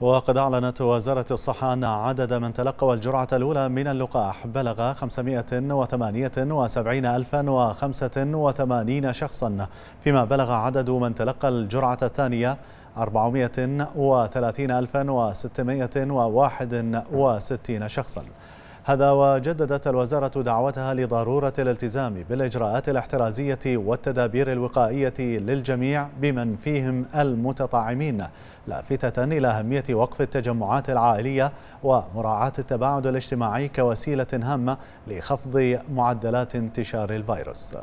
وقد أعلنت وزارة الصحة أن عدد من تلقوا الجرعة الأولى من اللقاح بلغ 578085 شخصا فيما بلغ عدد من تلقى الجرعة الثانية 430,661 شخصا هذا وجددت الوزارة دعوتها لضرورة الالتزام بالإجراءات الاحترازية والتدابير الوقائية للجميع بمن فيهم المتطعمين لافتة إلى أهمية وقف التجمعات العائلية ومراعاة التباعد الاجتماعي كوسيلة هامة لخفض معدلات انتشار الفيروس